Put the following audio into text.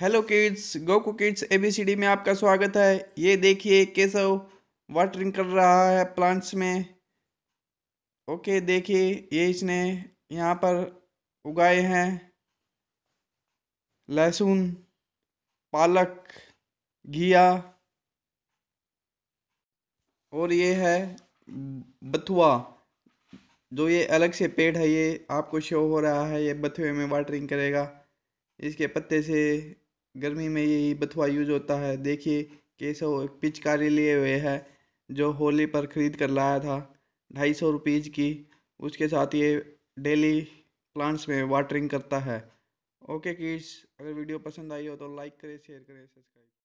hello kids Goku kids ABCD में आपका स्वागत है ये देखिए केशव वाटरिंग कर रहा है प्लांट्स में ओके देखिए ये इसने यहाँ पर उगाए हैं लहसुन पालक घिया और ये है बथुआ जो ये अलग से पेड़ है ये आपको शो हो रहा है ये बथुए में वाटरिंग करेगा इसके पत्ते से गर्मी में यही बथुआ यूज होता है देखिए कैसे वो पिचकारी लिए हुए है जो होली पर ख़रीद कर लाया था ढाई सौ रुपीज़ की उसके साथ ये डेली प्लांट्स में वाटरिंग करता है ओके किड्स अगर वीडियो पसंद आई हो तो लाइक करें शेयर करें सब्सक्राइब